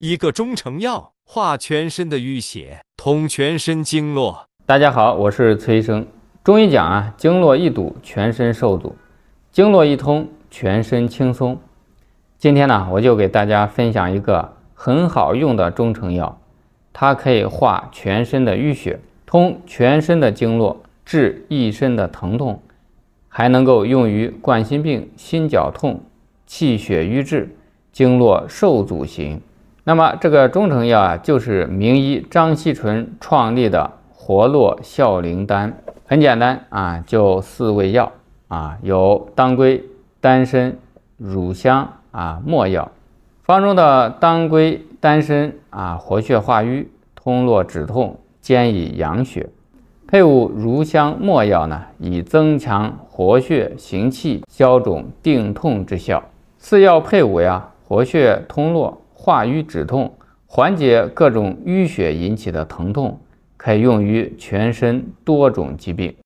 一个中成药化全身的淤血，通全身经络。大家好，我是崔医生。中医讲啊，经络一堵，全身受阻；经络一通，全身轻松。今天呢，我就给大家分享一个很好用的中成药，它可以化全身的淤血，通全身的经络，治一身的疼痛，还能够用于冠心病、心绞痛、气血瘀滞、经络受阻型。那么这个中成药啊，就是名医张锡纯创立的活络效灵丹。很简单啊，就四味药啊，有当归、丹参、乳香啊、没药。方中的当归、丹参啊，活血化瘀、通络止痛，兼以养血；配伍乳香、没药呢，以增强活血行气、消肿定痛之效。四药配伍呀，活血通络。化瘀止痛，缓解各种淤血引起的疼痛，可以用于全身多种疾病。